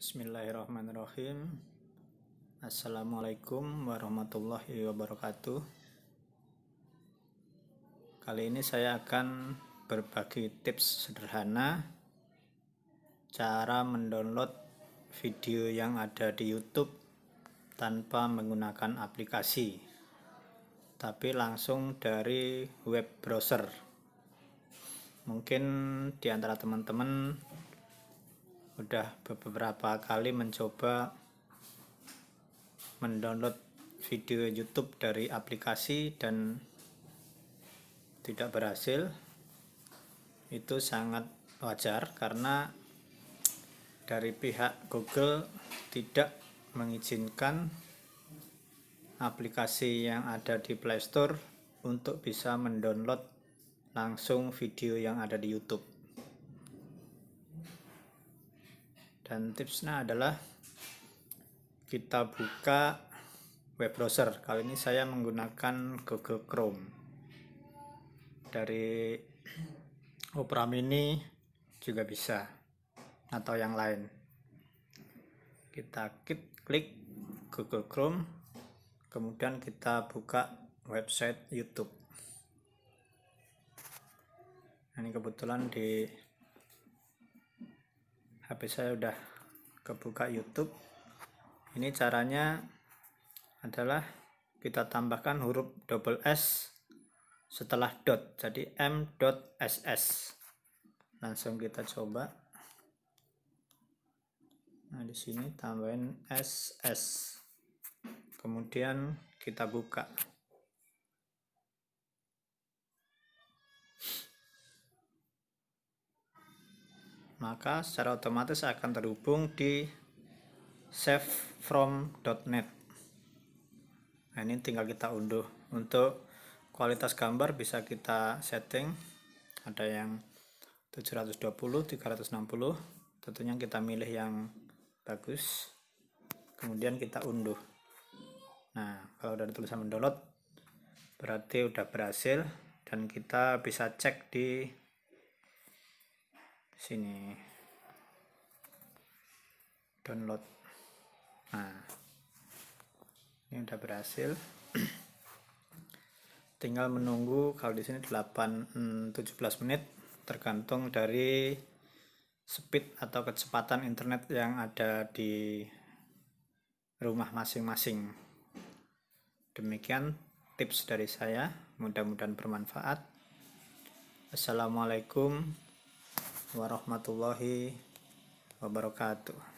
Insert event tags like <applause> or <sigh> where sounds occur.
Bismillahirrahmanirrahim Assalamualaikum warahmatullahi wabarakatuh Kali ini saya akan berbagi tips sederhana Cara mendownload video yang ada di youtube Tanpa menggunakan aplikasi Tapi langsung dari web browser Mungkin di antara teman-teman udah beberapa kali mencoba mendownload video YouTube dari aplikasi dan tidak berhasil itu sangat wajar karena dari pihak Google tidak mengizinkan aplikasi yang ada di Play Store untuk bisa mendownload langsung video yang ada di YouTube. dan tipsnya adalah kita buka web browser kali ini saya menggunakan Google Chrome dari Opera Mini juga bisa atau yang lain kita klik, Google Chrome kemudian kita buka website YouTube ini kebetulan di HP saya udah kebuka YouTube ini caranya adalah kita tambahkan huruf double S setelah dot jadi m dot ss langsung kita coba nah di sini tambahin ss kemudian kita buka maka secara otomatis akan terhubung di save from.net nah ini tinggal kita unduh untuk kualitas gambar bisa kita setting ada yang 720 360 tentunya kita milih yang bagus kemudian kita unduh nah kalau udah tulisan mendownload berarti udah berhasil dan kita bisa cek di sini download nah ini udah berhasil <clears throat> tinggal menunggu kalau di sini 8 hmm, 17 menit tergantung dari speed atau kecepatan internet yang ada di rumah masing-masing. Demikian tips dari saya, mudah-mudahan bermanfaat. Assalamualaikum warahmatullahi wabarakatuh